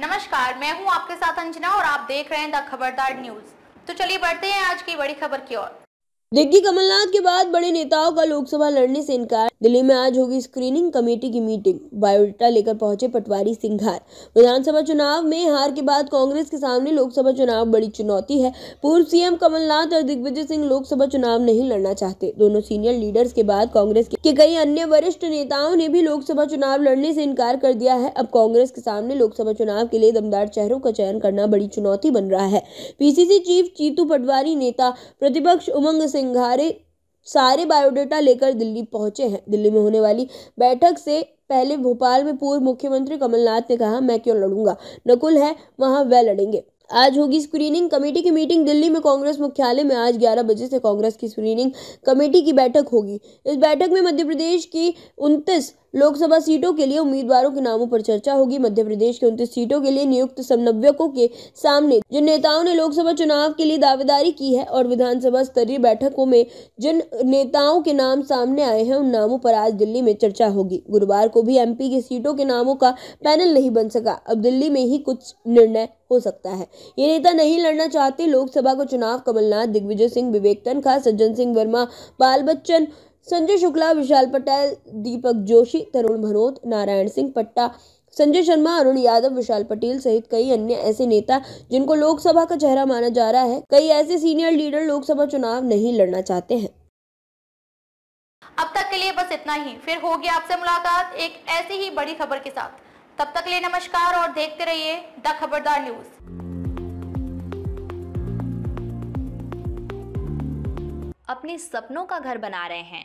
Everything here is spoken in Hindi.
नमस्कार मैं हूं आपके साथ अंजना और आप देख रहे हैं द खबरदार न्यूज तो चलिए बढ़ते हैं आज की बड़ी खबर की ओर दिग्गी कमलनाथ के बाद बड़े नेताओं का लोकसभा लड़ने से इनकार दिल्ली में आज होगी स्क्रीनिंग कमेटी की मीटिंग बायोडाटा लेकर पहुंचे पटवारी सिंघार विधानसभा चुनाव में हार के बाद कांग्रेस के सामने लोकसभा चुनाव बड़ी चुनौती है पूर्व सीएम कमलनाथ और दिग्विजय सिंह लोकसभा चुनाव नहीं लड़ना चाहते दोनों सीनियर लीडर्स के बाद कांग्रेस के कई अन्य वरिष्ठ नेताओं ने भी लोकसभा चुनाव लड़ने से इनकार कर दिया है अब कांग्रेस के सामने लोकसभा चुनाव के लिए दमदार चेहरों का चयन करना बड़ी चुनौती बन रहा है पीसीसी चीफ चीतू पटवारी नेता प्रतिपक्ष उमंग सिंघारे सारे बायोडाटा लेकर दिल्ली पहुंचे हैं दिल्ली में होने वाली बैठक से पहले भोपाल में पूर्व मुख्यमंत्री कमलनाथ ने कहा मैं क्यों लड़ूंगा नकुल है वहां वह लड़ेंगे आज होगी स्क्रीनिंग कमेटी की मीटिंग दिल्ली में कांग्रेस मुख्यालय में आज 11 बजे से कांग्रेस की स्क्रीनिंग कमेटी की बैठक होगी इस बैठक में मध्य प्रदेश की उनतीस लोकसभा सीटों के लिए उम्मीदवारों के नामों पर चर्चा होगी मध्य प्रदेश की उनतीस सीटों के लिए नियुक्त समन्वयकों के सामने जिन नेताओं ने लोकसभा चुनाव के लिए दावेदारी की है और विधानसभा स्तरीय बैठकों में जिन नेताओं के नाम सामने आए हैं उन नामों पर आज दिल्ली में चर्चा होगी गुरुवार को भी एमपी की सीटों के नामों का पैनल नहीं बन सका अब दिल्ली में ही कुछ निर्णय हो सकता है ये नेता नहीं लड़ना चाहते लोकसभा का चुनाव कमलनाथ दिग्विजय सिंह विवेक तनखा सज्जन सिंह वर्मा बाल बच्चन संजय शुक्ला विशाल पटेल दीपक जोशी तरुण भनोत नारायण सिंह पट्टा संजय शर्मा अरुण यादव विशाल पटेल सहित कई अन्य ऐसे नेता जिनको लोकसभा का चेहरा माना जा रहा है कई ऐसे सीनियर लीडर लोकसभा चुनाव नहीं लड़ना चाहते हैं अब तक के लिए बस इतना ही फिर होगी आपसे मुलाकात एक ऐसी ही बड़ी खबर के साथ तब तक लिए नमस्कार और देखते रहिए द खबरदार न्यूज अपने सपनों का घर बना रहे हैं